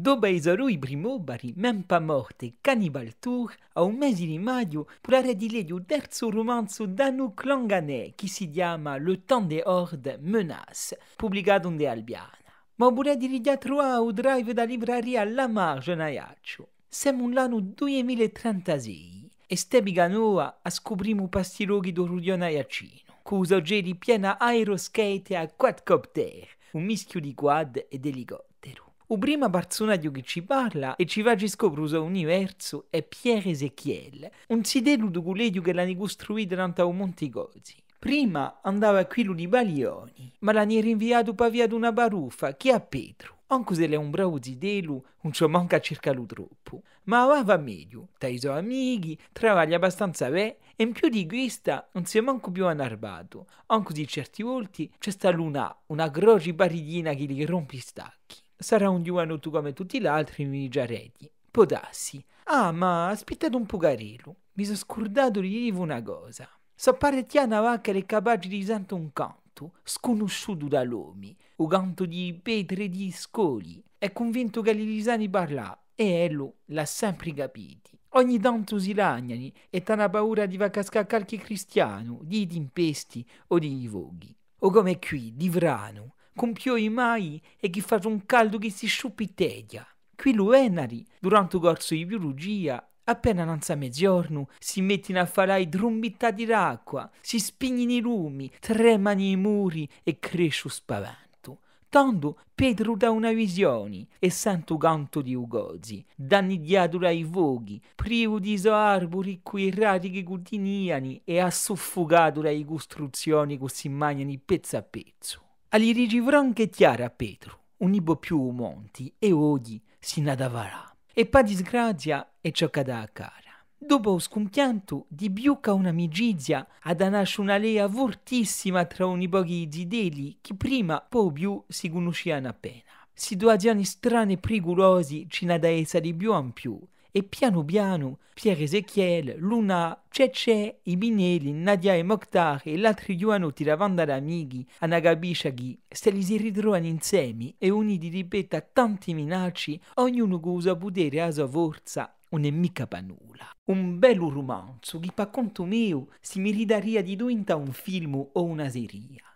Dopo i Isaru i Brimobari, Mempa Morte, Cannibal Tour, a un mese di maggio, per redilere il terzo romanzo d'Anu Clanganè, che si chiama Le temps des hordes menace, pubblicato in De Albiana. Ma pure di a un drive da libreria alla Marge Naiaccio. Siamo l'anno 2036 e Stebiga Noa a scoprire scoprimo pastiroghi d'Orudion Rudion Aiacino, con usageri piena aeroskate a quadcopter, un mischio di quad ed elicottero. Ubrima personaggio che ci parla e ci va a scoprire il universo è Pierre Ezechiel, un sidello di culedio che l'hanno costruito durante un monte cose. Prima andava qui di Balioni, ma l'hanno rinviato per via di una baruffa che a Petro anche se è un bravo zidelu, non ci manca cercarlo troppo. Ma va meglio, tra i suoi amici, travaglia abbastanza bene e in più di questa non si è manco più anarbato, anche se certi volti c'è sta luna, una croce paridina che gli rompe i stacchi. Sarà un diumano tu come tutti gli altri minigiareti. Può Podassi. Ah, ma aspettate un pogarello. Mi sono scordato di dire una cosa. So parecchia una vacca che è capace di sentire un canto, sconosciuto dall'uomo, un canto di pietre di scoli. È convinto che gli risani parla e Ello l'ha sempre capito. Ogni tanto si lagnano e t'hanno paura di vacasca qualche cristiano, di tempesti o di voghi. O come qui, di Vrano, con pioi mai e che fa un caldo che si sciupiteglia. Qui l'uenari, durante il corso di biologia, Appena non sa mezzogiorno, si mettono a fare drumbità di d'acqua, si spignono i lumi, tremano i muri e cresce spavento. Tondo Pedro dà una visione e santo canto di ugozi, danni diadura ai voghi, privo di so arbori cui rari che cutiniani e assoffogato dai costruzioni che si mangiano pezzo a pezzo anche a rivranghettiare un unibo più monti e oggi si nadavarà. E pa disgrazia e ciò cada a cara. Dopo un scompianto di biuca un'amicizia, ad nasce una lea fortissima tra i pochi zideli che prima po' più si conoscevano appena. Situazioni strane e pericolosi ci nada essere più in più, e piano piano Pierre Ezechiel, Luna, Cece, i Binelli, Nadia e Mokhtar e l'altro giovanotti da banda d'amighi, Anagabi Shaghi, se li si ritrovano insieme e uniti ripete a tanti minacci, ognuno che usa potere a sua forza non è mica pa nulla. Un bello romanzo che, per conto mio, si meritaria di diventare un film o una serie.